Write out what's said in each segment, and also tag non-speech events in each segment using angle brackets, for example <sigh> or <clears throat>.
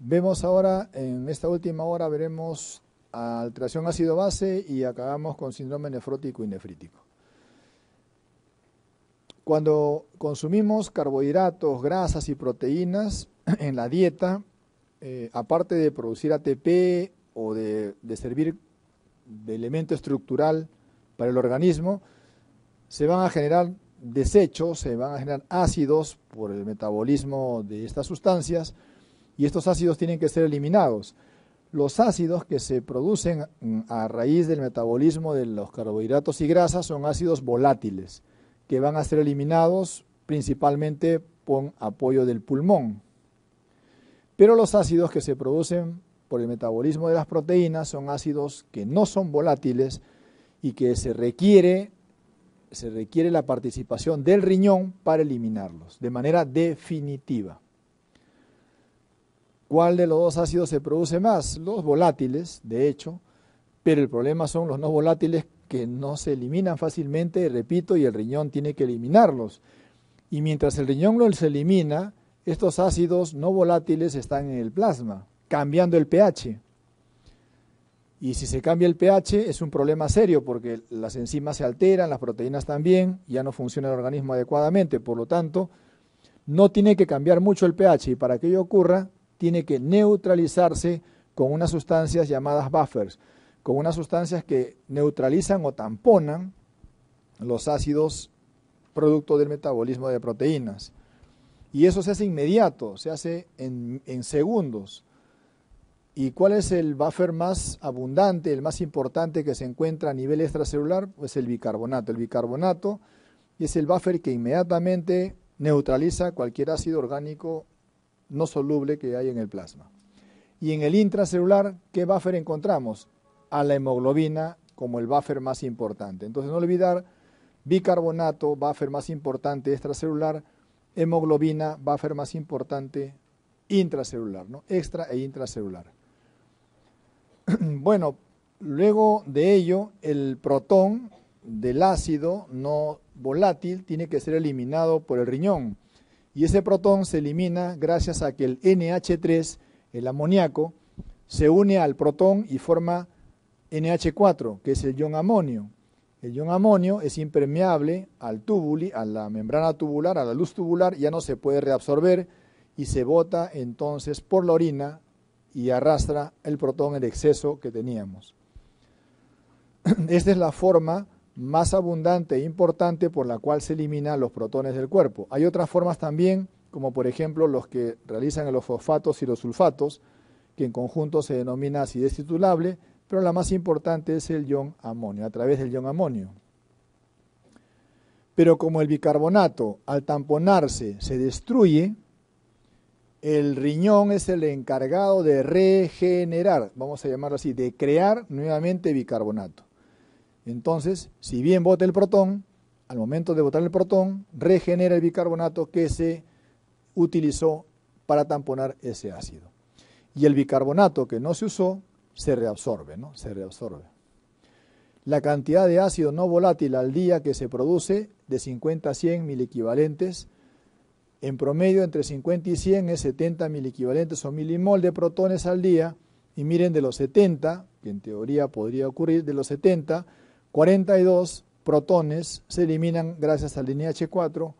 Vemos ahora, en esta última hora, veremos alteración ácido-base y acabamos con síndrome nefrótico y nefrítico. Cuando consumimos carbohidratos, grasas y proteínas <clears throat> en la dieta, eh, aparte de producir ATP o de, servir de elemento estructural para el organismo, se van a generar desechos, se van a generar ácidos por el metabolismo de estas sustancias, y estos ácidos tienen que ser eliminados. Los ácidos que se producen mm, a raíz del metabolismo de los carbohidratos y grasas son ácidos volátiles, que van a ser eliminados principalmente con apoyo del pulmón. Pero los ácidos que se producen por el metabolismo de las proteínas son ácidos que no son volátiles y que se requiere, se requiere la participación del riñón para eliminarlos de manera definitiva. ¿Cuál de los dos ácidos se produce más? Los volátiles, de hecho, pero el problema son los no volátiles que no se eliminan fácilmente, repito, y el riñón tiene que eliminarlos. Y mientras el riñón los elimina, estos ácidos no volátiles están en el plasma, cambiando el pH. Y si se cambia el pH es un problema serio porque las enzimas se alteran, las proteínas también, ya no funciona el organismo adecuadamente. Por lo tanto, no tiene que cambiar mucho el pH y para que ello ocurra tiene que neutralizarse con unas sustancias llamadas buffers, con unas sustancias que neutralizan o tamponan los ácidos producto del metabolismo de proteínas. Y eso se hace inmediato, se hace en, segundos. ¿Y cuál es el buffer más abundante, el más importante que se encuentra a nivel extracelular? Pues el bicarbonato. El bicarbonato es el buffer que inmediatamente neutraliza cualquier ácido orgánico no soluble que hay en el plasma. Y en el intracelular, ¿qué buffer encontramos? A la hemoglobina como el buffer más importante. Entonces, no olvidar bicarbonato, buffer más importante extracelular, hemoglobina, buffer más importante intracelular, ¿no? Extra e intracelular. <clears throat> bueno, luego de ello, el protón del ácido no volátil tiene que ser eliminado por el riñón y ese protón se elimina gracias a que el NH3, el amoníaco, se une al protón y forma NH4, que es el ion amonio. El ion amonio es impermeable al tubuli, a la membrana tubular, a la luz tubular, ya no se puede reabsorber y se bota entonces por la orina y arrastra el protón, en exceso que teníamos. <clears throat> Esta es la forma más abundante e importante por la cual se eliminan los protones del cuerpo. Hay otras formas también, como por ejemplo los que realizan los fosfatos y los sulfatos, que en conjunto se denomina acidez titulable, pero la más importante es el ion amonio, a través del ion amonio. Pero como el bicarbonato al tamponarse se destruye, el riñón es el encargado de regenerar, vamos a llamarlo así, de crear nuevamente bicarbonato. Entonces, si bien bota el protón, al momento de botar el protón, regenera el bicarbonato que se utilizó para tamponar ese ácido. Y el bicarbonato que no se usó se reabsorbe, ¿no? Se reabsorbe. La cantidad de ácido no volátil al día que se produce de 50 a 100 mil equivalentes, en promedio entre 50 y 100 es 70 mil equivalentes o milimol de protones al día. Y miren, de los 70, que en teoría podría ocurrir, de los 70, 42 protones se eliminan gracias al NH4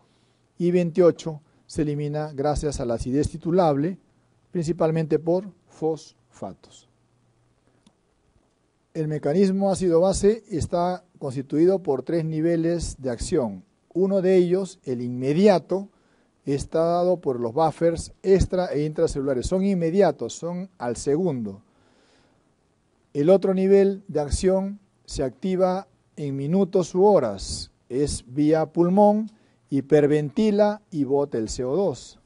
y 28 se elimina gracias a la acidez titulable, principalmente por fosfatos. El mecanismo ácido-base está constituido por tres niveles de acción. Uno de ellos, el inmediato, está dado por los buffers extra e intracelulares. Son inmediatos, son al segundo. El otro nivel de acción se activa en minutos u horas, es vía pulmón, hiperventila y bota el CO2.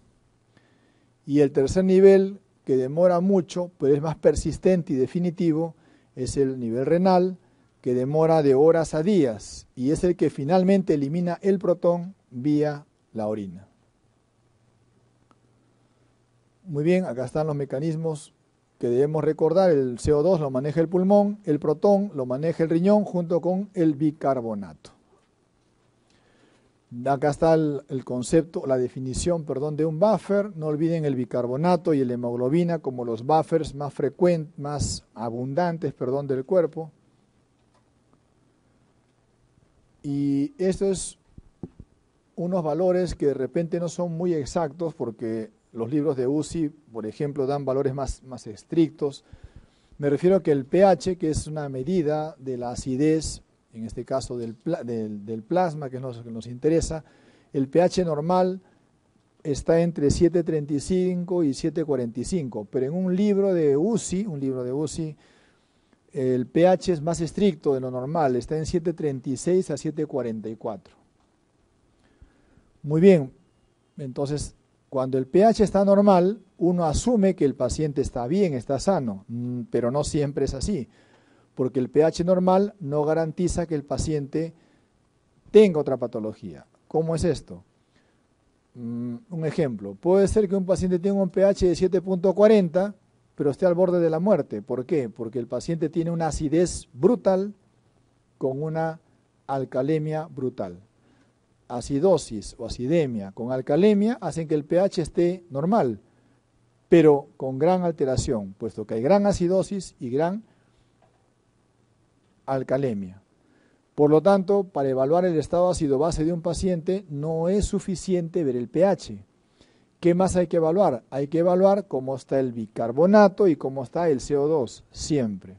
Y el tercer nivel, que demora mucho, pero es más persistente y definitivo, es el nivel renal, que demora de horas a días y es el que finalmente elimina el protón vía la orina. Muy bien, acá están los mecanismos que debemos recordar, el CO2 lo maneja el pulmón, el protón lo maneja el riñón junto con el bicarbonato. Acá está el, concepto, la definición, perdón, de un buffer. No olviden el bicarbonato y la hemoglobina como los buffers más frecuentes, más abundantes, perdón, del cuerpo. Y estos unos valores que de repente no son muy exactos porque los libros de UCI, por ejemplo, dan valores más, más estrictos. Me refiero a que el pH, que es una medida de la acidez, en este caso del, plasma, que es lo que nos interesa, el pH normal está entre 7.35 y 7.45, pero en un libro de UCI, un libro de UCI, el pH es más estricto de lo normal, está en 7.36 a 7.44. Muy bien, entonces cuando el pH está normal, uno asume que el paciente está bien, está sano, mm, pero no siempre es así, porque el pH normal no garantiza que el paciente tenga otra patología. ¿Cómo es esto? Mm, un ejemplo, puede ser que un paciente tenga un pH de 7.40, pero esté al borde de la muerte. ¿Por qué? Porque el paciente tiene una acidez brutal con una alcalemia brutal acidosis o acidemia con alcalemia hacen que el pH esté normal, pero con gran alteración, puesto que hay gran acidosis y gran alcalemia. Por lo tanto, para evaluar el estado ácido-base de un paciente no es suficiente ver el pH. ¿Qué más hay que evaluar? Hay que evaluar cómo está el bicarbonato y cómo está el CO2, siempre.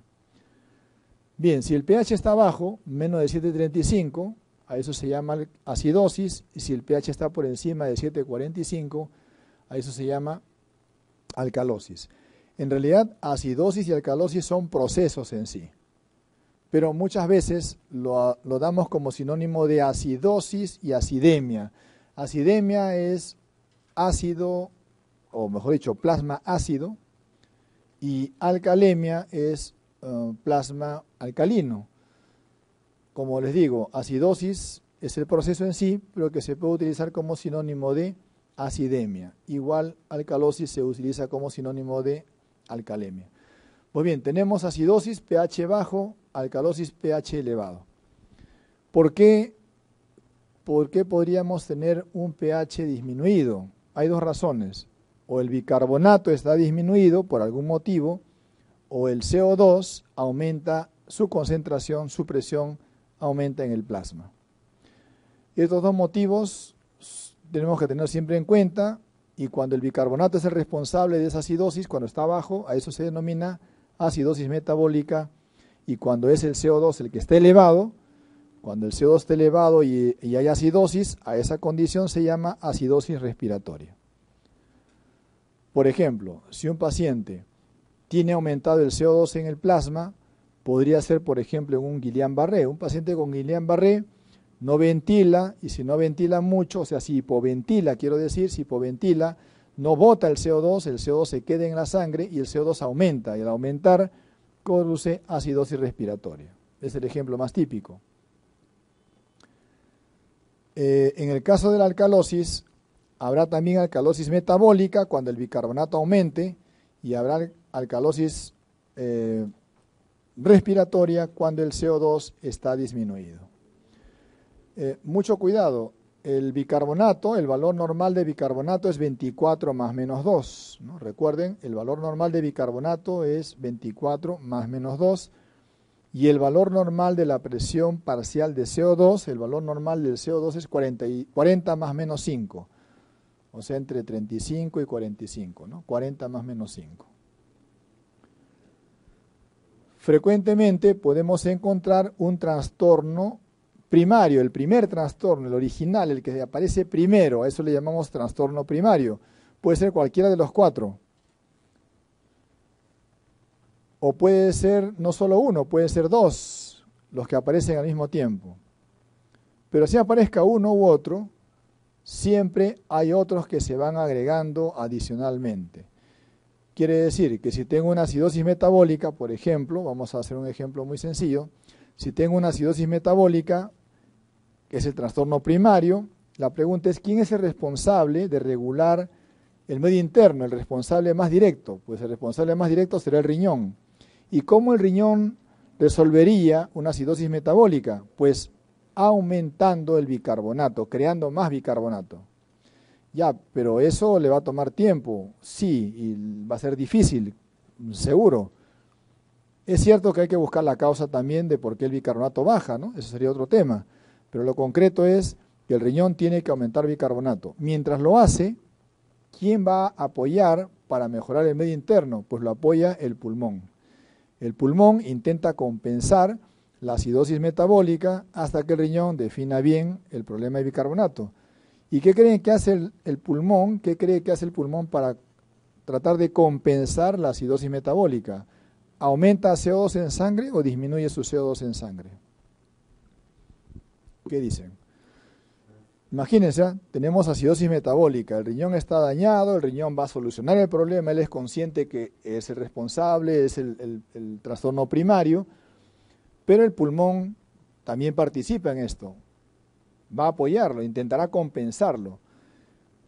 Bien, si el pH está bajo, menos de 735, a eso se llama acidosis, y si el pH está por encima de 7,45, a eso se llama alcalosis. En realidad, acidosis y alcalosis son procesos en sí, pero muchas veces lo, damos como sinónimo de acidosis y acidemia. Acidemia es ácido, o mejor dicho, plasma ácido, y alcalemia es eh, plasma alcalino. Como les digo, acidosis es el proceso en sí, pero que se puede utilizar como sinónimo de acidemia. Igual alcalosis se utiliza como sinónimo de alcalemia. Muy bien, tenemos acidosis pH bajo, alcalosis pH elevado. ¿Por qué, ¿Por qué podríamos tener un pH disminuido? Hay dos razones. O el bicarbonato está disminuido por algún motivo, o el CO2 aumenta su concentración, su presión aumenta en el plasma. Estos dos motivos tenemos que tener siempre en cuenta y cuando el bicarbonato es el responsable de esa acidosis, cuando está bajo, a eso se denomina acidosis metabólica y cuando es el CO2 el que está elevado, cuando el CO2 está elevado y, y hay acidosis, a esa condición se llama acidosis respiratoria. Por ejemplo, si un paciente tiene aumentado el CO2 en el plasma, podría ser, por ejemplo, en un Guillain-Barré. Un paciente con Guillain-Barré no ventila y si no ventila mucho, o sea, si hipoventila, quiero decir, si hipoventila, no bota el CO2, el CO2 se queda en la sangre y el CO2 aumenta y al aumentar produce acidosis respiratoria. Es el ejemplo más típico. Eh, en el caso de la alcalosis, habrá también alcalosis metabólica cuando el bicarbonato aumente y habrá alcalosis eh, respiratoria cuando el CO2 está disminuido. Eh, mucho cuidado, el bicarbonato, el valor normal de bicarbonato es 24 más menos 2. ¿no? Recuerden, el valor normal de bicarbonato es 24 más menos 2. Y el valor normal de la presión parcial de CO2, el valor normal del CO2 es 40, 40 más menos 5. O sea, entre 35 y 45, ¿no? 40 más menos 5 frecuentemente podemos encontrar un trastorno primario, el primer trastorno, el original, el que aparece primero, a eso le llamamos trastorno primario. Puede ser cualquiera de los cuatro. O puede ser no solo uno, puede ser dos, los que aparecen al mismo tiempo. Pero si aparezca uno u otro, siempre hay otros que se van agregando adicionalmente. Quiere decir que si tengo una acidosis metabólica, por ejemplo, vamos a hacer un ejemplo muy sencillo, si tengo una acidosis metabólica, que es el trastorno primario, la pregunta es quién es el responsable de regular el medio interno, el responsable más directo. Pues el responsable más directo será el riñón. ¿Y cómo el riñón resolvería una acidosis metabólica? Pues aumentando el bicarbonato, creando más bicarbonato. Ya, pero eso le va a tomar tiempo, sí, y va a ser difícil, seguro. Es cierto que hay que buscar la causa también de por qué el bicarbonato baja, ¿no? Eso sería otro tema. Pero lo concreto es que el riñón tiene que aumentar bicarbonato. Mientras lo hace, ¿quién va a apoyar para mejorar el medio interno? Pues lo apoya el pulmón. El pulmón intenta compensar la acidosis metabólica hasta que el riñón defina bien el problema de bicarbonato. ¿Y qué creen que hace el, pulmón? ¿Qué cree que hace el pulmón para tratar de compensar la acidosis metabólica? ¿Aumenta CO2 en sangre o disminuye su CO2 en sangre? ¿Qué dicen? Imagínense, ¿ah? tenemos acidosis metabólica, el riñón está dañado, el riñón va a solucionar el problema, él es consciente que es el responsable, es el, el trastorno primario, pero el pulmón también participa en esto va a apoyarlo, intentará compensarlo.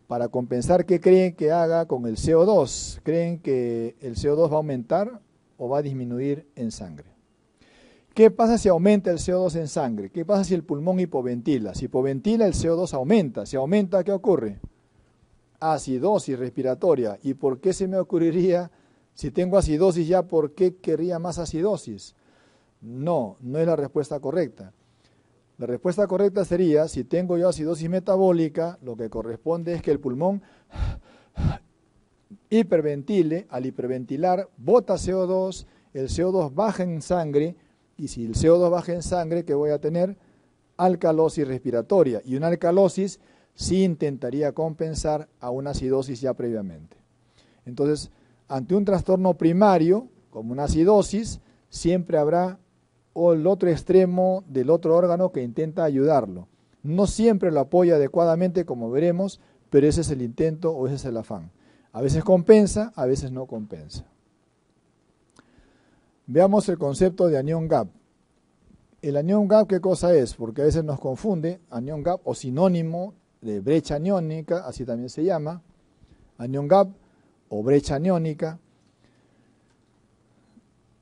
Para compensar, ¿qué creen que haga con el CO2? ¿Creen que el CO2 va a aumentar o va a disminuir en sangre? ¿Qué pasa si aumenta el CO2 en sangre? ¿Qué pasa si el pulmón hipoventila? Si hipoventila, el CO2 aumenta. Si aumenta, ¿qué ocurre? Acidosis respiratoria. ¿Y por qué se me ocurriría, si tengo acidosis ya, por qué querría más acidosis? No, no es la respuesta correcta. La respuesta correcta sería, si tengo yo acidosis metabólica, lo que corresponde es que el pulmón hiperventile, al hiperventilar, bota CO2, el CO2 baja en sangre, y si el CO2 baja en sangre, ¿qué voy a tener? Alcalosis respiratoria. Y una alcalosis sí intentaría compensar a una acidosis ya previamente. Entonces, ante un trastorno primario, como una acidosis, siempre habrá o el otro extremo del otro órgano que intenta ayudarlo. No siempre lo apoya adecuadamente, como veremos, pero ese es el intento o ese es el afán. A veces compensa, a veces no compensa. Veamos el concepto de anión gap. El anión gap, ¿qué cosa es? Porque a veces nos confunde anión gap o sinónimo de brecha aniónica, así también se llama, anión gap o brecha aniónica.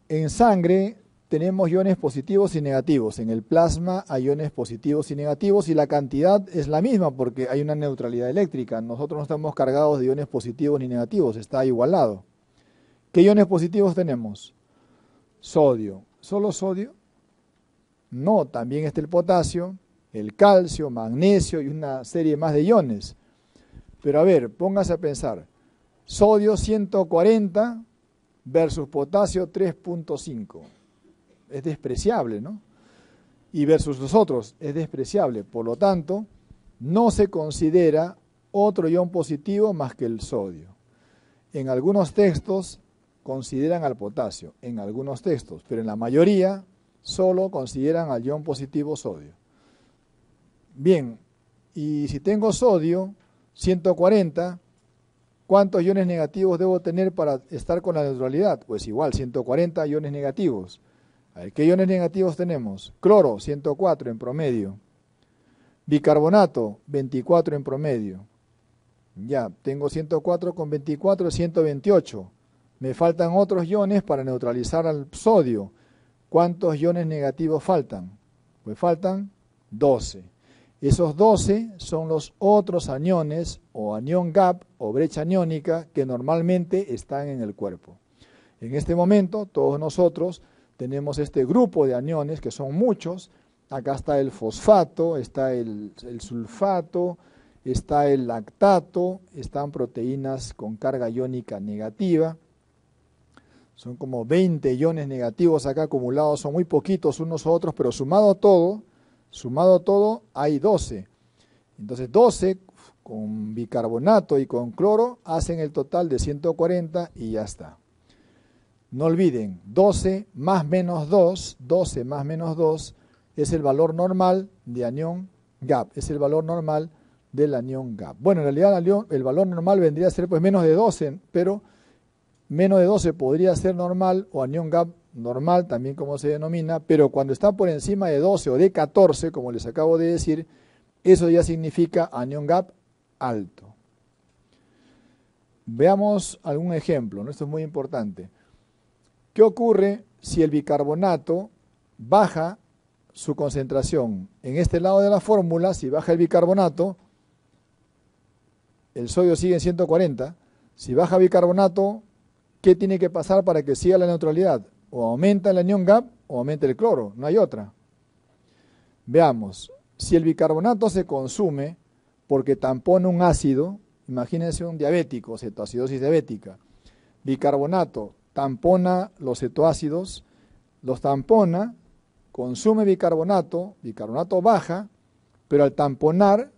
En sangre tenemos iones positivos y negativos. En el plasma hay iones positivos y negativos y la cantidad es la misma porque hay una neutralidad eléctrica. Nosotros no estamos cargados de iones positivos ni negativos, está igualado. ¿Qué iones positivos tenemos? Sodio. ¿Solo sodio? No, también está el potasio, el calcio, magnesio y una serie más de iones. Pero a ver, póngase a pensar. Sodio 140 versus potasio 3.5 es despreciable, ¿no? Y versus los otros es despreciable. Por lo tanto, no se considera otro ion positivo más que el sodio. En algunos textos consideran al potasio, en algunos textos, pero en la mayoría solo consideran al ion positivo sodio. Bien, y si tengo sodio, 140, ¿cuántos iones negativos debo tener para estar con la neutralidad? Pues igual, 140 iones negativos. ¿Qué iones negativos tenemos? Cloro, 104 en promedio. Bicarbonato, 24 en promedio. Ya, tengo 104 con 24, 128. Me faltan otros iones para neutralizar al sodio. ¿Cuántos iones negativos faltan? Pues faltan 12. Esos 12 son los otros aniones o anión gap o brecha aniónica que normalmente están en el cuerpo. En este momento, todos nosotros tenemos este grupo de aniones, que son muchos. Acá está el fosfato, está el, sulfato, está el lactato, están proteínas con carga iónica negativa. Son como 20 iones negativos acá acumulados, son muy poquitos unos a otros, pero sumado todo, sumado todo, hay 12. Entonces 12 con bicarbonato y con cloro hacen el total de 140 y ya está. No olviden, 12 más menos 2, 12 más menos 2 es el valor normal de anión gap, es el valor normal del anión gap. Bueno, en realidad el valor normal vendría a ser pues menos de 12, pero menos de 12 podría ser normal o anión gap normal también como se denomina, pero cuando está por encima de 12 o de 14, como les acabo de decir, eso ya significa anión gap alto. Veamos algún ejemplo, ¿no? esto es muy importante. ¿Qué ocurre si el bicarbonato baja su concentración? En este lado de la fórmula, si baja el bicarbonato, el sodio sigue en 140. Si baja bicarbonato, ¿qué tiene que pasar para que siga la neutralidad? O aumenta el anión gap o aumenta el cloro, no hay otra. Veamos, si el bicarbonato se consume porque tampone un ácido, imagínense un diabético, cetoacidosis diabética, bicarbonato tampona los cetoácidos, los tampona, consume bicarbonato, bicarbonato baja, pero al tamponar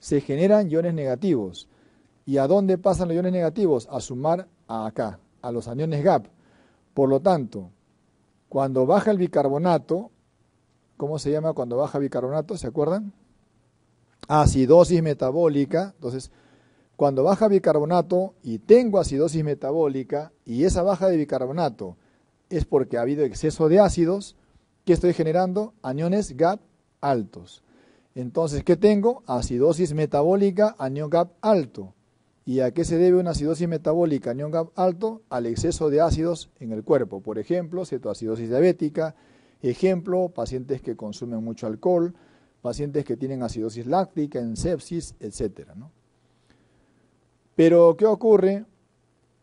se generan iones negativos. ¿Y a dónde pasan los iones negativos? A sumar a acá, a los aniones GAP. Por lo tanto, cuando baja el bicarbonato, ¿cómo se llama cuando baja bicarbonato? ¿Se acuerdan? Acidosis metabólica. Entonces, cuando baja bicarbonato y tengo acidosis metabólica y esa baja de bicarbonato es porque ha habido exceso de ácidos, que estoy generando? Aniones GAP altos. Entonces, ¿qué tengo? Acidosis metabólica, anión GAP alto. ¿Y a qué se debe una acidosis metabólica, anión GAP alto? Al exceso de ácidos en el cuerpo. Por ejemplo, cetoacidosis diabética. Ejemplo, pacientes que consumen mucho alcohol, pacientes que tienen acidosis láctica, en sepsis, etc. ¿no? Pero, ¿qué ocurre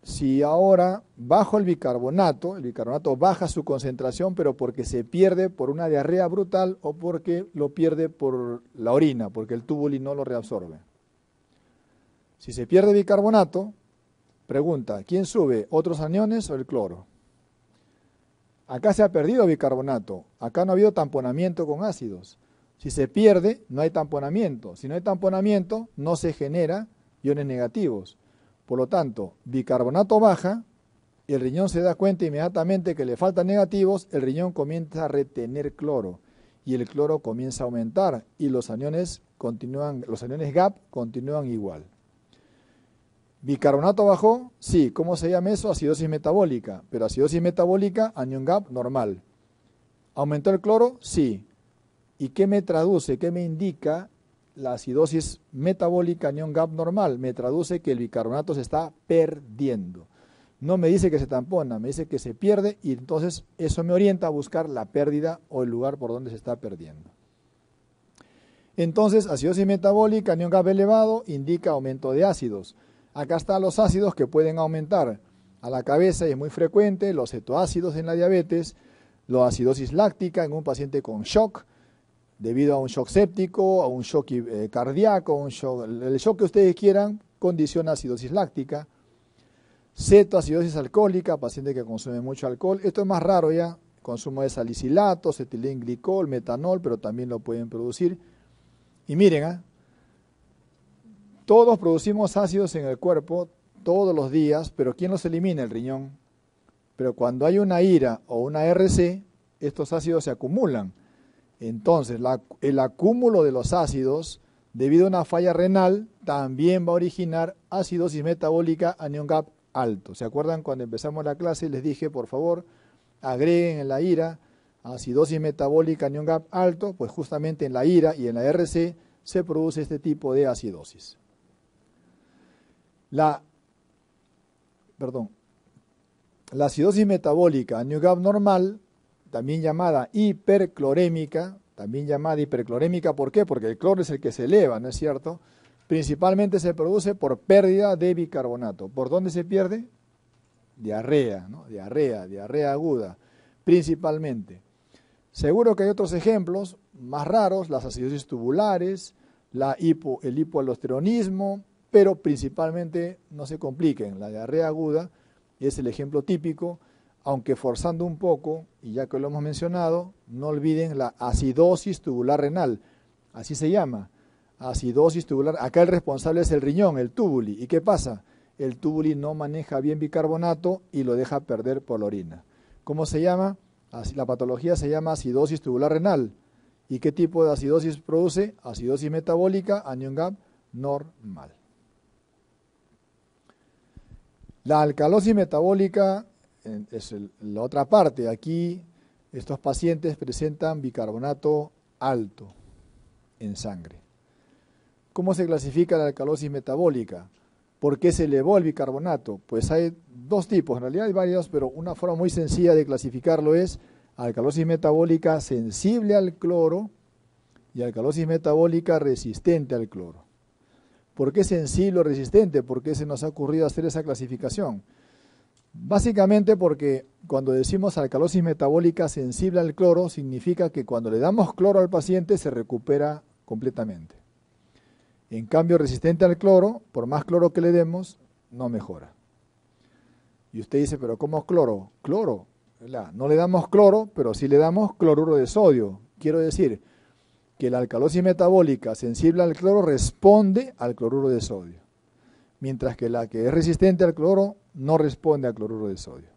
si ahora bajo el bicarbonato? El bicarbonato baja su concentración, pero porque se pierde por una diarrea brutal o porque lo pierde por la orina, porque el túbulo no lo reabsorbe. Si se pierde bicarbonato, pregunta, ¿quién sube? ¿Otros aniones o el cloro? Acá se ha perdido bicarbonato, acá no ha habido tamponamiento con ácidos. Si se pierde, no hay tamponamiento. Si no hay tamponamiento, no se genera iones negativos. Por lo tanto, bicarbonato baja, el riñón se da cuenta inmediatamente que le faltan negativos, el riñón comienza a retener cloro y el cloro comienza a aumentar y los aniones continúan, los aniones gap continúan igual. Bicarbonato bajó, sí, ¿cómo se llama eso? Acidosis metabólica, pero acidosis metabólica, anión gap normal. ¿Aumentó el cloro? Sí. ¿Y qué me traduce, qué me indica la acidosis metabólica Neon gap normal. Me traduce que el bicarbonato se está perdiendo. No me dice que se tampona, me dice que se pierde y entonces eso me orienta a buscar la pérdida o el lugar por donde se está perdiendo. Entonces, acidosis metabólica, anión gap elevado, indica aumento de ácidos. Acá están los ácidos que pueden aumentar. A la cabeza y es muy frecuente los cetoácidos en la diabetes, la acidosis láctica en un paciente con shock, debido a un shock séptico, a un shock eh, cardíaco, un shock, el shock que ustedes quieran, condiciona acidosis láctica, Cetoacidosis alcohólica, paciente que consume mucho alcohol, esto es más raro ya, consumo de salicilato, cetilenglicol, metanol, pero también lo pueden producir. Y miren, ¿ah? todos producimos ácidos en el cuerpo todos los días, pero ¿quién los elimina? El riñón. Pero cuando hay una ira o una RC, estos ácidos se acumulan entonces, el acúmulo de los ácidos debido a una falla renal también va a originar acidosis metabólica anion gap alto. ¿Se acuerdan cuando empezamos la clase les dije, por favor, agreguen en la ira acidosis metabólica anion gap alto? Pues justamente en la ira y en la RC se produce este tipo de acidosis. La, perdón, la acidosis metabólica anion gap normal también llamada hiperclorémica, también llamada hiperclorémica, ¿por qué? Porque el cloro es el que se eleva, ¿no es cierto? Principalmente se produce por pérdida de bicarbonato. ¿Por dónde se pierde? Diarrea, ¿no? Diarrea, diarrea aguda, principalmente. Seguro que hay otros ejemplos más raros, las acidosis tubulares, el hipoalosteronismo, pero principalmente, no se compliquen, la diarrea aguda es el ejemplo típico aunque forzando un poco, y ya que lo hemos mencionado, no olviden la acidosis tubular renal, así se llama, acidosis tubular. Acá el responsable es el riñón, el túbuli, ¿Y qué pasa? El túbuli no maneja bien bicarbonato y lo deja perder por la orina. ¿Cómo se llama? La patología se llama acidosis tubular renal. ¿Y qué tipo de acidosis produce? Acidosis metabólica, anion gap normal. La alcalosis metabólica es la otra parte. Aquí estos pacientes presentan bicarbonato alto en sangre. ¿Cómo se clasifica la alcalosis metabólica? ¿Por qué se elevó el bicarbonato? Pues hay dos tipos, en realidad hay varios, pero una forma muy sencilla de clasificarlo es alcalosis metabólica sensible al cloro y alcalosis metabólica resistente al cloro. ¿Por qué sensible o resistente? ¿Por qué se nos ha ocurrido hacer esa clasificación? Básicamente porque cuando decimos alcalosis metabólica sensible al cloro, significa que cuando le damos cloro al paciente se recupera completamente. En cambio, resistente al cloro, por más cloro que le demos, no mejora. Y usted dice, pero ¿cómo cloro? Cloro. No le damos cloro, pero sí le damos cloruro de sodio. Quiero decir que la alcalosis metabólica sensible al cloro responde al cloruro de sodio, mientras que la que es resistente al cloro no responde a cloruro de sodio.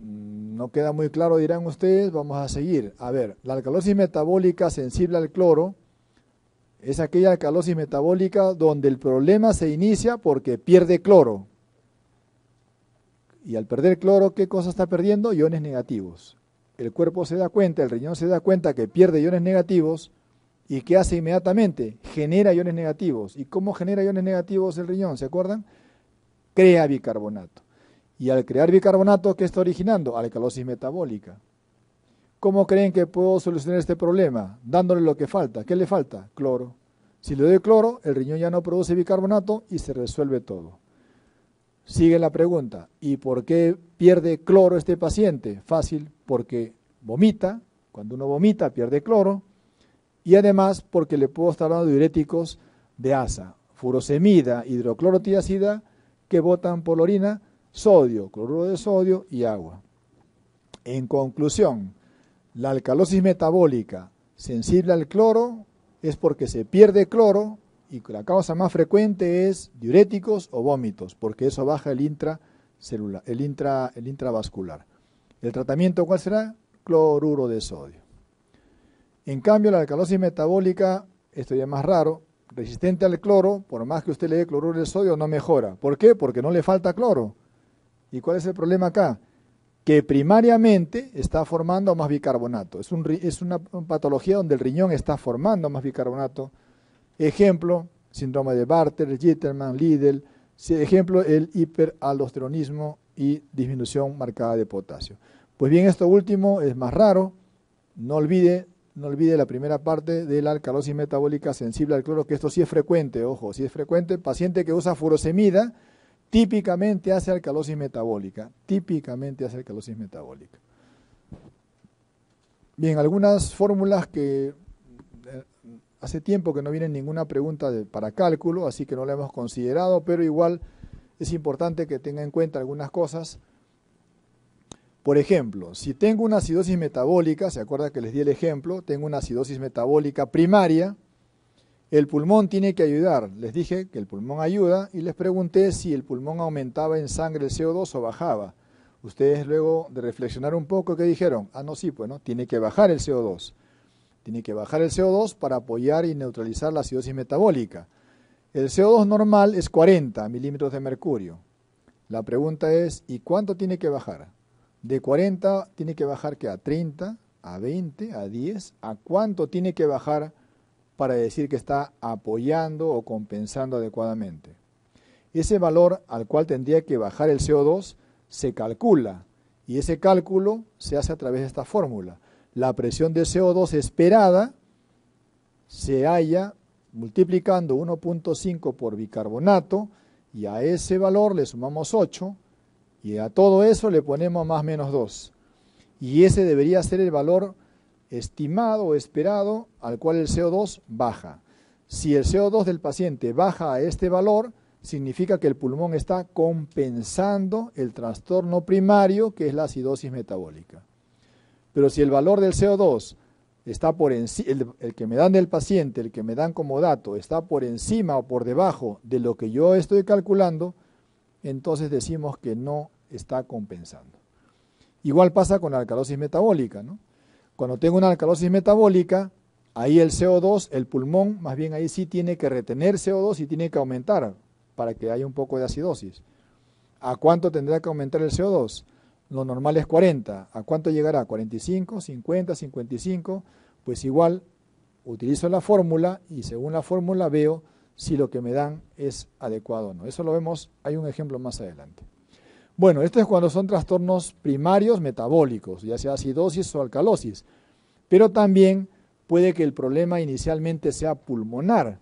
Mm, no queda muy claro, dirán ustedes, vamos a seguir. A ver, la alcalosis metabólica sensible al cloro es aquella alcalosis metabólica donde el problema se inicia porque pierde cloro. Y al perder cloro, ¿qué cosa está perdiendo? Iones negativos. El cuerpo se da cuenta, el riñón se da cuenta que pierde iones negativos y ¿qué hace inmediatamente? Genera iones negativos. ¿Y cómo genera iones negativos el riñón? ¿Se acuerdan? crea bicarbonato. Y al crear bicarbonato, ¿qué está originando? Alcalosis metabólica. ¿Cómo creen que puedo solucionar este problema? Dándole lo que falta. ¿Qué le falta? Cloro. Si le doy cloro, el riñón ya no produce bicarbonato y se resuelve todo. Sigue la pregunta, ¿y por qué pierde cloro este paciente? Fácil, porque vomita, cuando uno vomita pierde cloro, y además porque le puedo estar dando diuréticos de asa, furosemida, hidroclorotiacida que botan por orina sodio, cloruro de sodio y agua. En conclusión, la alcalosis metabólica sensible al cloro es porque se pierde cloro y la causa más frecuente es diuréticos o vómitos, porque eso baja el intracelular, el, intra, el intravascular. ¿El tratamiento cuál será? Cloruro de sodio. En cambio, la alcalosis metabólica, esto ya es más raro, resistente al cloro, por más que usted le dé cloruro de sodio, no mejora. ¿Por qué? Porque no le falta cloro. ¿Y cuál es el problema acá? Que primariamente está formando más bicarbonato. Es, es una patología donde el riñón está formando más bicarbonato. Ejemplo, síndrome de Barter, Gitterman, Lidl. Ejemplo, el hiperaldosteronismo y disminución marcada de potasio. Pues bien, esto último es más raro. No olvide no olvide la primera parte de la alcalosis metabólica sensible al cloro, que esto sí es frecuente, ojo, sí es frecuente. Paciente que usa furosemida típicamente hace alcalosis metabólica, típicamente hace alcalosis metabólica. Bien, algunas fórmulas que eh, hace tiempo que no viene ninguna pregunta de, para cálculo, así que no la hemos considerado, pero igual es importante que tenga en cuenta algunas cosas. Por ejemplo, si tengo una acidosis metabólica, se acuerda que les di el ejemplo, tengo una acidosis metabólica primaria, el pulmón tiene que ayudar. Les dije que el pulmón ayuda y les pregunté si el pulmón aumentaba en sangre el CO2 o bajaba. Ustedes luego de reflexionar un poco, ¿qué dijeron? Ah, no, sí, bueno, pues, tiene que bajar el CO2. Tiene que bajar el CO2 para apoyar y neutralizar la acidosis metabólica. El CO2 normal es 40 milímetros de mercurio. La pregunta es, ¿y cuánto tiene que bajar? De 40 tiene que bajar que a 30, a 20, a 10. ¿A cuánto tiene que bajar para decir que está apoyando o compensando adecuadamente? Ese valor al cual tendría que bajar el CO2 se calcula y ese cálculo se hace a través de esta fórmula. La presión de CO2 esperada se halla multiplicando 1.5 por bicarbonato y a ese valor le sumamos 8 y a todo eso le ponemos más menos 2. Y ese debería ser el valor estimado o esperado al cual el CO2 baja. Si el CO2 del paciente baja a este valor, significa que el pulmón está compensando el trastorno primario que es la acidosis metabólica. Pero si el valor del CO2 está por encima, el, el, que me dan del paciente, el que me dan como dato, está por encima o por debajo de lo que yo estoy calculando, entonces decimos que no está compensando. Igual pasa con la alcalosis metabólica. ¿no? Cuando tengo una alcalosis metabólica, ahí el CO2, el pulmón, más bien ahí sí tiene que retener CO2 y tiene que aumentar para que haya un poco de acidosis. ¿A cuánto tendrá que aumentar el CO2? Lo normal es 40. ¿A cuánto llegará? 45, 50, 55. Pues igual utilizo la fórmula y según la fórmula veo si lo que me dan es adecuado o no. Eso lo vemos, hay un ejemplo más adelante. Bueno, esto es cuando son trastornos primarios metabólicos, ya sea acidosis o alcalosis. Pero también puede que el problema inicialmente sea pulmonar.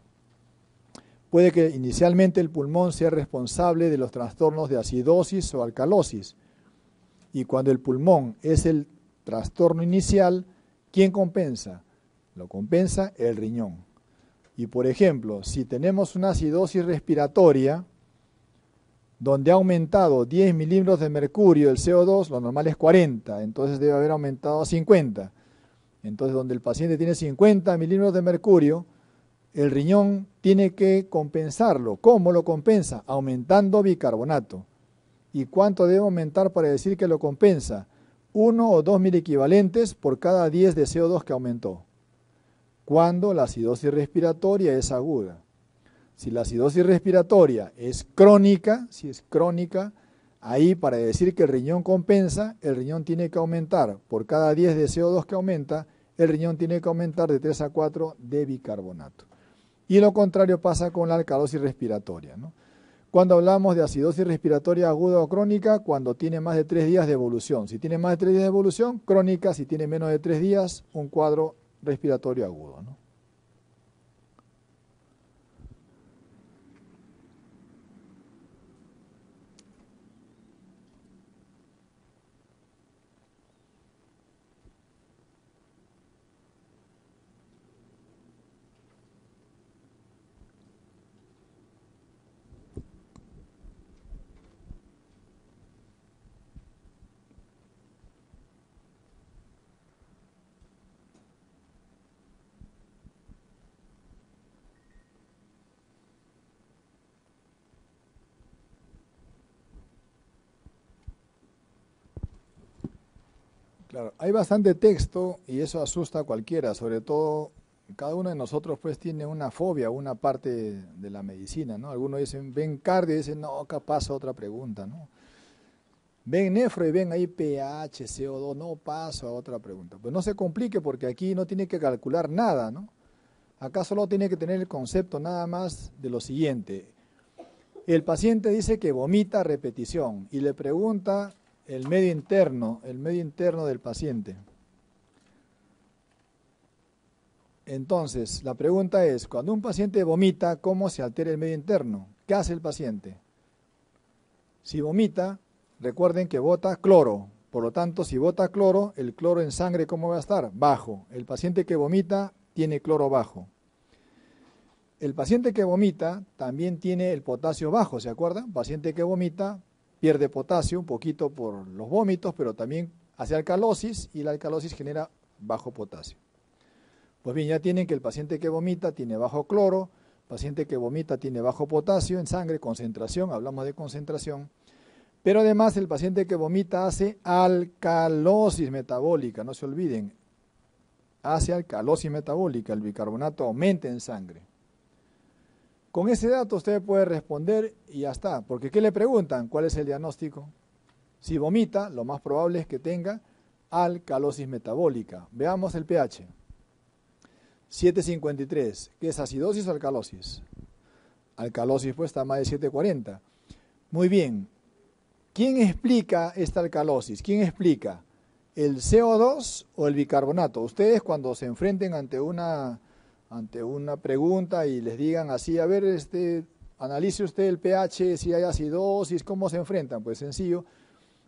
Puede que inicialmente el pulmón sea responsable de los trastornos de acidosis o alcalosis. Y cuando el pulmón es el trastorno inicial, ¿quién compensa? Lo compensa el riñón. Y por ejemplo, si tenemos una acidosis respiratoria, donde ha aumentado 10 milímetros de mercurio el CO2, lo normal es 40, entonces debe haber aumentado a 50. Entonces, donde el paciente tiene 50 milímetros de mercurio, el riñón tiene que compensarlo. ¿Cómo lo compensa? Aumentando bicarbonato. ¿Y cuánto debe aumentar para decir que lo compensa? Uno o dos mil equivalentes por cada 10 de CO2 que aumentó, cuando la acidosis respiratoria es aguda. Si la acidosis respiratoria es crónica, si es crónica, ahí para decir que el riñón compensa, el riñón tiene que aumentar. Por cada 10 de CO2 que aumenta, el riñón tiene que aumentar de 3 a 4 de bicarbonato. Y lo contrario pasa con la alcalosis respiratoria. Cuando hablamos de acidosis respiratoria aguda o crónica, cuando tiene más de 3 días de evolución. Si tiene más de 3 días de evolución, crónica. Si tiene menos de 3 días, un cuadro respiratorio agudo. Claro, hay bastante texto y eso asusta a cualquiera, sobre todo cada uno de nosotros pues tiene una fobia, una parte de la medicina, ¿no? Algunos dicen, ven cardio y dicen, no, acá pasa otra pregunta, ¿no? Ven nefro y ven ahí pH, CO2, no paso a otra pregunta. Pues no se complique porque aquí no tiene que calcular nada, ¿no? Acá solo tiene que tener el concepto nada más de lo siguiente. El paciente dice que vomita repetición y le pregunta el medio interno, el medio interno del paciente. Entonces, la pregunta es, cuando un paciente vomita, ¿cómo se altera el medio interno? ¿Qué hace el paciente? Si vomita, recuerden que bota cloro. Por lo tanto, si bota cloro, el cloro en sangre, ¿cómo va a estar? Bajo. El paciente que vomita tiene cloro bajo. El paciente que vomita también tiene el potasio bajo, ¿se acuerdan? Paciente que vomita, pierde potasio un poquito por los vómitos, pero también hace alcalosis y la alcalosis genera bajo potasio. Pues bien, ya tienen que el paciente que vomita tiene bajo cloro, paciente que vomita tiene bajo potasio en sangre, concentración, hablamos de concentración, pero además el paciente que vomita hace alcalosis metabólica, no se olviden, hace alcalosis metabólica, el bicarbonato aumenta en sangre. Con ese dato usted puede responder y ya está. Porque ¿qué le preguntan? ¿Cuál es el diagnóstico? Si vomita, lo más probable es que tenga alcalosis metabólica. Veamos el pH. 753, ¿Qué es acidosis o alcalosis. Alcalosis pues está más de 740. Muy bien. ¿Quién explica esta alcalosis? ¿Quién explica? ¿El CO2 o el bicarbonato? Ustedes cuando se enfrenten ante una ante una pregunta y les digan así, a ver, este, analice usted el pH, si hay acidosis, cómo se enfrentan. Pues sencillo,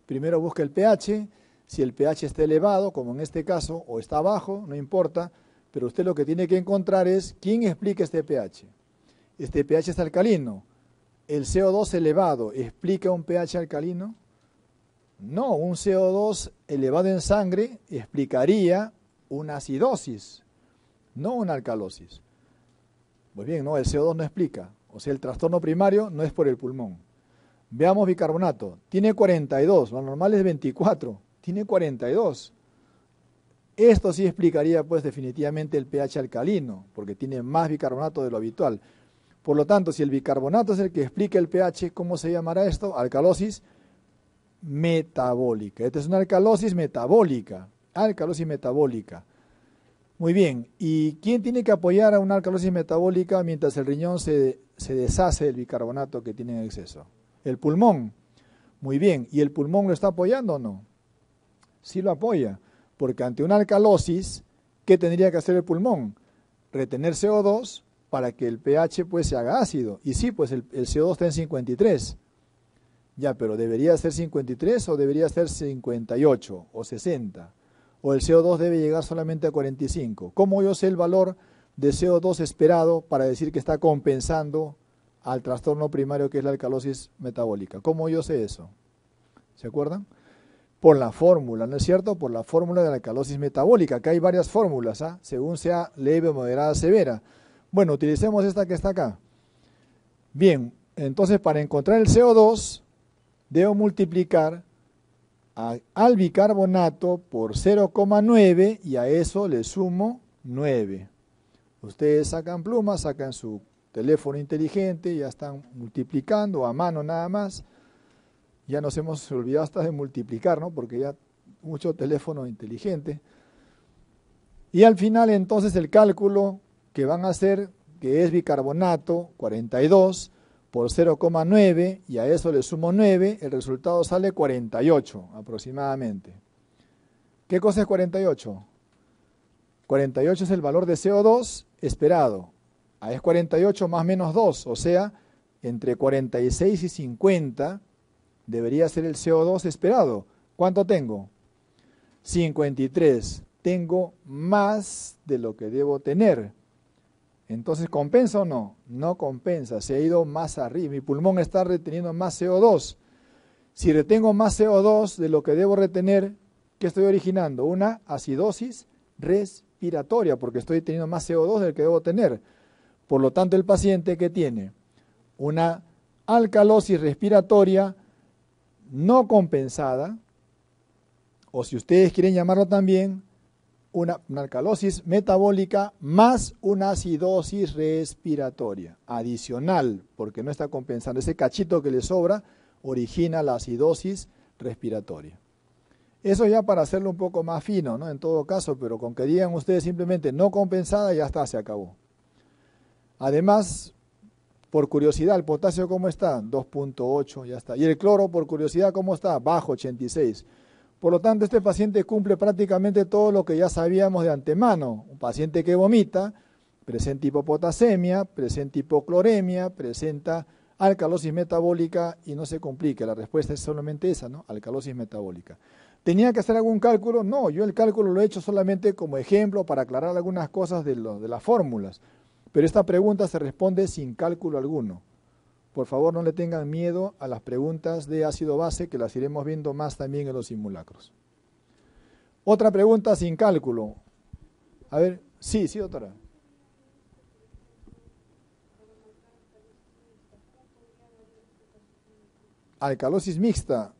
primero busca el pH, si el pH está elevado, como en este caso, o está bajo, no importa, pero usted lo que tiene que encontrar es quién explica este pH. Este pH es alcalino. ¿El CO2 elevado explica un pH alcalino? No, un CO2 elevado en sangre explicaría una acidosis no una alcalosis. Pues bien, no, el CO2 no explica. O sea, el trastorno primario no es por el pulmón. Veamos bicarbonato. Tiene 42, lo normal es 24. Tiene 42. Esto sí explicaría pues definitivamente el pH alcalino, porque tiene más bicarbonato de lo habitual. Por lo tanto, si el bicarbonato es el que explica el pH, ¿cómo se llamará esto? Alcalosis metabólica. Esta es una alcalosis metabólica. Alcalosis metabólica. Muy bien, ¿y quién tiene que apoyar a una alcalosis metabólica mientras el riñón se, deshace del bicarbonato que tiene en exceso? El pulmón. Muy bien, ¿y el pulmón lo está apoyando o no? Sí lo apoya, porque ante una alcalosis, ¿qué tendría que hacer el pulmón? Retener CO2 para que el pH pues se haga ácido. Y sí, pues el, el CO2 está en 53. Ya, pero ¿debería ser 53 o debería ser 58 o 60? o el CO2 debe llegar solamente a 45. ¿Cómo yo sé el valor de CO2 esperado para decir que está compensando al trastorno primario que es la alcalosis metabólica? ¿Cómo yo sé eso? ¿Se acuerdan? Por la fórmula, ¿no es cierto? Por la fórmula de la alcalosis metabólica, que hay varias fórmulas, ¿ah? según sea leve, moderada, severa. Bueno, utilicemos esta que está acá. Bien, entonces para encontrar el CO2 debo multiplicar al bicarbonato por 0,9 y a eso le sumo 9. Ustedes sacan plumas, sacan su teléfono inteligente, ya están multiplicando a mano nada más. Ya nos hemos olvidado hasta de multiplicar, ¿no? Porque ya mucho teléfono inteligente. Y al final entonces el cálculo que van a hacer, que es bicarbonato 42, por 0,9 y a eso le sumo 9, el resultado sale 48 aproximadamente. ¿Qué cosa es 48? 48 es el valor de CO2 esperado. es 48 más menos 2, o sea, entre 46 y 50 debería ser el CO2 esperado. ¿Cuánto tengo? 53. Tengo más de lo que debo tener. Entonces, ¿compensa o no? No compensa, se ha ido más arriba. Mi pulmón está reteniendo más CO2. Si retengo más CO2 de lo que debo retener, ¿qué estoy originando? Una acidosis respiratoria, porque estoy teniendo más CO2 del que debo tener. Por lo tanto, el paciente que tiene una alcalosis respiratoria no compensada, o si ustedes quieren llamarlo también, una, metabólica más una acidosis respiratoria adicional, porque no está compensando. Ese cachito que le sobra origina la acidosis respiratoria. Eso ya para hacerlo un poco más fino, ¿no? En todo caso, pero con que digan ustedes simplemente no compensada, ya está, se acabó. Además, por curiosidad, el potasio, ¿cómo está? 2.8, ya está. Y el cloro, por curiosidad, ¿cómo está? Bajo, 86. Por lo tanto, este paciente cumple prácticamente todo lo que ya sabíamos de antemano. Un paciente que vomita, presenta hipopotasemia, presenta hipocloremia, presenta alcalosis metabólica y no se complica. La respuesta es solamente esa, ¿no? Alcalosis metabólica. ¿Tenía que hacer algún cálculo? No, yo el cálculo lo he hecho solamente como ejemplo para aclarar algunas cosas de, de las fórmulas. Pero esta pregunta se responde sin cálculo alguno. Por favor, no le tengan miedo a las preguntas de ácido base, que las iremos viendo más también en los simulacros. Otra pregunta sin cálculo. A ver, sí, sí, doctora. Alcalosis mixta.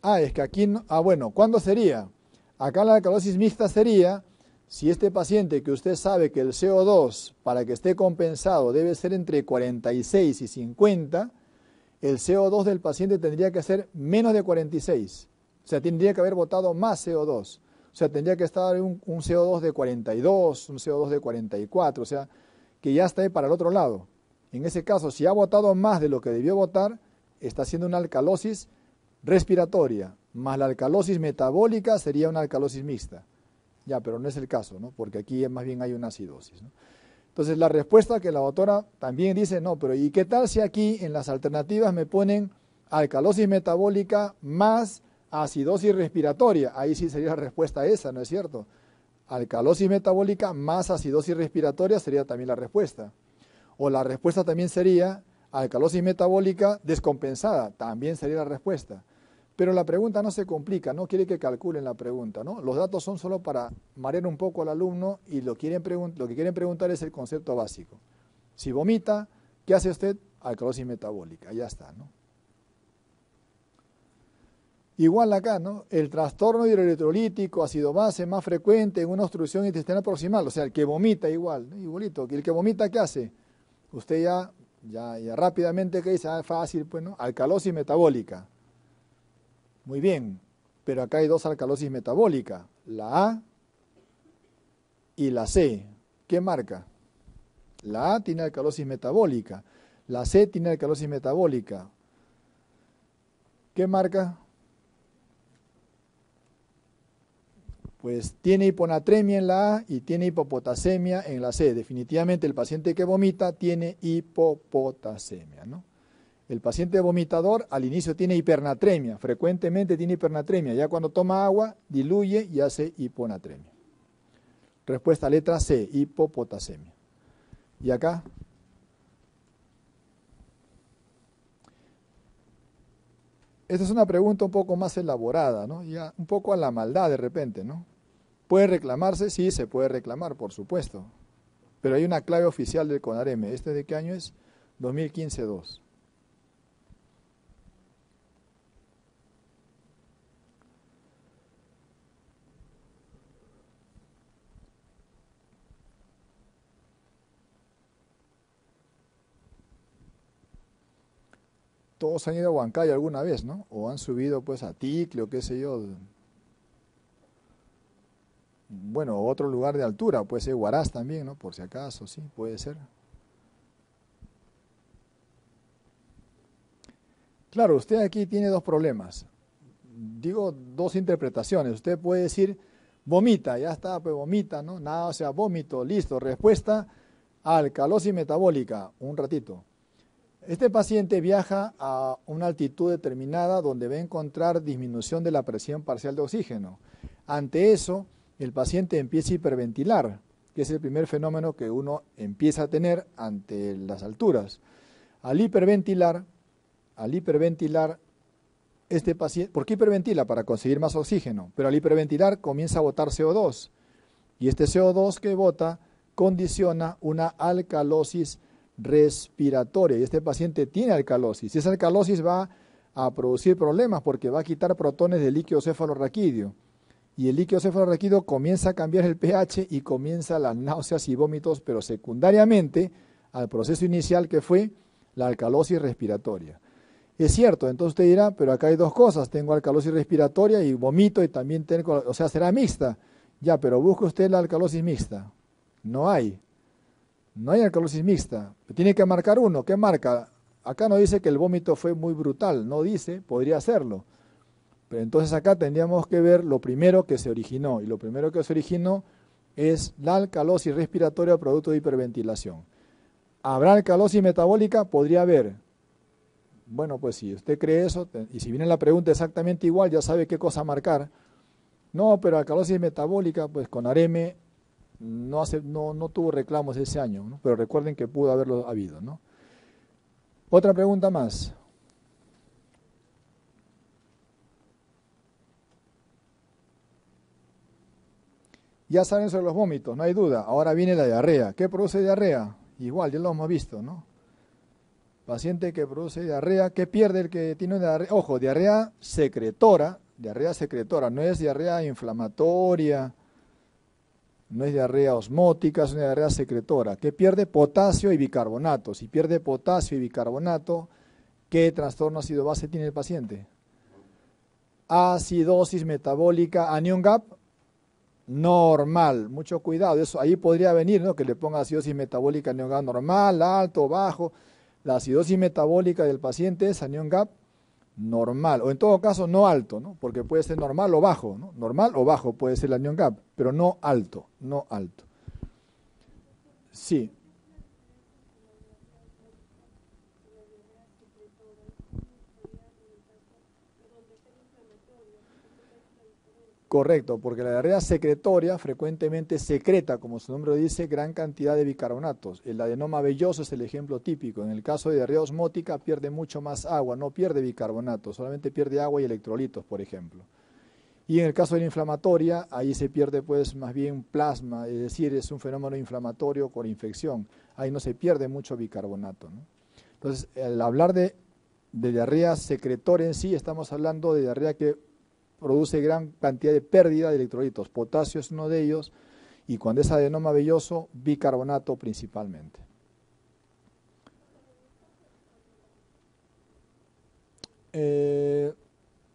Ah, es que aquí, ah, bueno, ¿cuándo sería? Acá la alcalosis mixta sería si este paciente que usted sabe que el CO2 para que esté compensado debe ser entre 46 y 50, el CO2 del paciente tendría que ser menos de 46. O sea, tendría que haber votado más CO2. O sea, tendría que estar un, CO2 de 42, un CO2 de 44, o sea, que ya está para el otro lado. En ese caso, si ha votado más de lo que debió votar, está haciendo una alcalosis respiratoria, más la alcalosis metabólica sería una alcalosis mixta. Ya, pero no es el caso, ¿no? Porque aquí más bien hay una acidosis, Entonces la respuesta que la autora también dice, no, pero ¿y qué tal si aquí en las alternativas me ponen alcalosis metabólica más acidosis respiratoria? Ahí sí sería la respuesta esa, ¿no es cierto? Alcalosis metabólica más acidosis respiratoria sería también la respuesta. O la respuesta también sería alcalosis metabólica descompensada, también sería la respuesta. Pero la pregunta no se complica, no quiere que calculen la pregunta, ¿no? Los datos son solo para marear un poco al alumno y lo, quieren lo que quieren preguntar es el concepto básico. Si vomita, ¿qué hace usted? Alcalosis metabólica, ya está, ¿no? Igual acá, ¿no? El trastorno hidroelectrolítico, ácido base, más frecuente en una obstrucción intestinal proximal, o sea, el que vomita igual, ¿no? igualito. ¿Y el que vomita qué hace? Usted ya, ya, ya rápidamente, ¿qué dice? Ah, fácil, pues, ¿no? Alcalosis metabólica. Muy bien, pero acá hay dos alcalosis metabólica, la A y la C. ¿Qué marca? La A tiene alcalosis metabólica, la C tiene alcalosis metabólica. ¿Qué marca? Pues tiene hiponatremia en la A y tiene hipopotasemia en la C. Definitivamente el paciente que vomita tiene hipopotasemia, ¿no? El paciente vomitador al inicio tiene hipernatremia, frecuentemente tiene hipernatremia, ya cuando toma agua diluye y hace hiponatremia. Respuesta letra C, hipopotasemia. Y acá Esta es una pregunta un poco más elaborada, ¿no? Ya un poco a la maldad de repente, ¿no? ¿Puede reclamarse? Sí, se puede reclamar, por supuesto. Pero hay una clave oficial del CONAREME. ¿Este de qué año es? 2015-2. todos han ido a Huancayo alguna vez, ¿no? O han subido pues a Ticle o qué sé yo. Bueno, otro lugar de altura, puede eh, ser Huaraz también, ¿no? Por si acaso, sí, puede ser. Claro, usted aquí tiene dos problemas. Digo dos interpretaciones. Usted puede decir, vomita, ya está, pues vomita, ¿no? Nada, o sea, vómito, listo. Respuesta, alcalosis metabólica, un ratito este paciente viaja a una altitud determinada donde va a encontrar disminución de la presión parcial de oxígeno. Ante eso, el paciente empieza a hiperventilar, que es el primer fenómeno que uno empieza a tener ante las alturas. Al hiperventilar, al hiperventilar, este paciente, ¿por qué hiperventila? Para conseguir más oxígeno, pero al hiperventilar comienza a botar CO2 y este CO2 que bota condiciona una alcalosis respiratoria y este paciente tiene alcalosis. Si esa alcalosis va a producir problemas porque va a quitar protones del líquido cefalorraquídeo y el líquido cefalorraquídeo comienza a cambiar el pH y comienza las náuseas y vómitos, pero secundariamente al proceso inicial que fue la alcalosis respiratoria. Es cierto, entonces usted dirá, pero acá hay dos cosas, tengo alcalosis respiratoria y vomito y también tengo, o sea, será mixta. Ya, pero busque usted la alcalosis mixta. No hay, no hay alcalosis mixta. Tiene que marcar uno. ¿Qué marca? Acá no dice que el vómito fue muy brutal. No dice, podría hacerlo. Pero entonces acá tendríamos que ver lo primero que se originó. Y lo primero que se originó es la alcalosis respiratoria producto de hiperventilación. ¿Habrá alcalosis metabólica? Podría haber. Bueno, pues si usted cree eso, y si viene la pregunta exactamente igual, ya sabe qué cosa marcar. No, pero alcalosis metabólica, pues con areme no, hace, no, no tuvo reclamos ese año, pero recuerden que pudo haberlo habido. ¿no? Otra pregunta más. Ya saben sobre los vómitos, no hay duda. Ahora viene la diarrea. ¿Qué produce diarrea? Igual, ya lo hemos visto, ¿no? Paciente que produce diarrea, ¿qué pierde el que tiene diarrea? Ojo, diarrea secretora, diarrea secretora, no es diarrea inflamatoria, no es diarrea osmótica, es una diarrea secretora, que pierde potasio y bicarbonato. Si pierde potasio y bicarbonato, ¿qué trastorno ácido base tiene el paciente? Acidosis metabólica, anion gap, normal. Mucho cuidado, eso ahí podría venir, ¿no? Que le ponga acidosis metabólica, anion gap normal, alto, bajo. La acidosis metabólica del paciente es anion gap normal, o en todo caso no alto, ¿no? porque puede ser normal o bajo, ¿no? normal o bajo puede ser la Neon Gap, pero no alto, no alto. Sí, Correcto, porque la diarrea secretoria frecuentemente secreta, como su nombre dice, gran cantidad de bicarbonatos. El adenoma velloso es el ejemplo típico. En el caso de diarrea osmótica pierde mucho más agua, no pierde bicarbonato, solamente pierde agua y electrolitos, por ejemplo. Y en el caso de la inflamatoria, ahí se pierde pues más bien plasma, es decir, es un fenómeno inflamatorio por infección. Ahí no se pierde mucho bicarbonato. Entonces, al hablar de, de diarrea secretoria en sí, estamos hablando de diarrea que produce gran cantidad de pérdida de electrolitos. Potasio es uno de ellos y cuando es adenoma velloso, bicarbonato principalmente. Eh,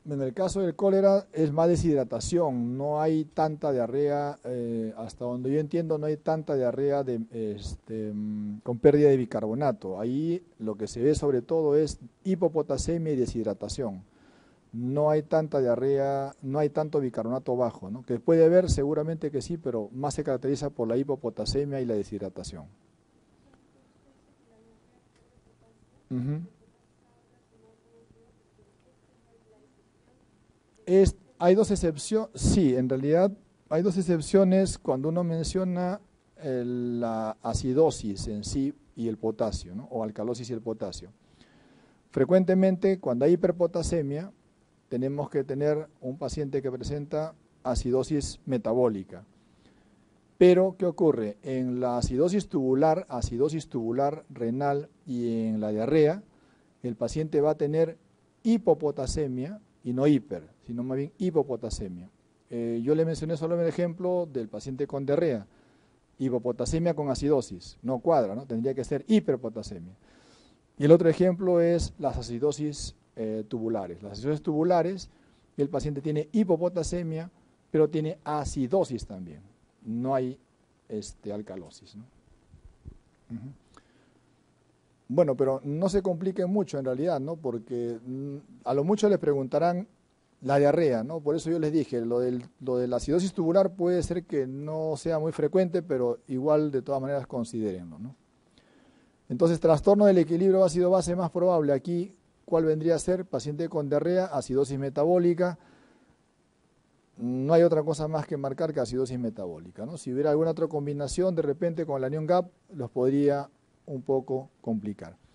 en el caso del cólera es más deshidratación, no hay tanta diarrea, eh, hasta donde yo entiendo no hay tanta diarrea de, este, con pérdida de bicarbonato. Ahí lo que se ve sobre todo es hipopotasemia y deshidratación no hay tanta diarrea, no hay tanto bicarbonato bajo, ¿no? que puede haber seguramente que sí, pero más se caracteriza por la hipopotasemia y la deshidratación. es, hay dos excepciones, sí, en realidad hay dos excepciones cuando uno menciona eh, la acidosis en sí y el potasio, ¿no? o alcalosis y el potasio. Frecuentemente, cuando hay hiperpotasemia, tenemos que tener un paciente que presenta acidosis metabólica. Pero, ¿qué ocurre? En la acidosis tubular, acidosis tubular renal y en la diarrea, el paciente va a tener hipopotasemia y no hiper, sino más bien hipopotasemia. Eh, yo le mencioné solo el ejemplo del paciente con diarrea. Hipopotasemia con acidosis, no cuadra, ¿no? Tendría que ser hiperpotasemia. Y el otro ejemplo es las acidosis eh, tubulares, las acidosis tubulares, el paciente tiene hipopotasemia, pero tiene acidosis también, no hay este, alcalosis. Bueno, pero no se compliquen mucho en realidad, ¿no? Porque mm, a lo mucho les preguntarán la diarrea, ¿no? Por eso yo les dije, lo, de la acidosis tubular puede ser que no sea muy frecuente, pero igual de todas maneras considérenlo, Entonces, trastorno del equilibrio ácido-base más probable aquí ¿cuál vendría a ser? Paciente con diarrea, acidosis metabólica. No hay otra cosa más que marcar que acidosis metabólica. ¿no? Si hubiera alguna otra combinación de repente con la Neon GAP, los podría un poco complicar.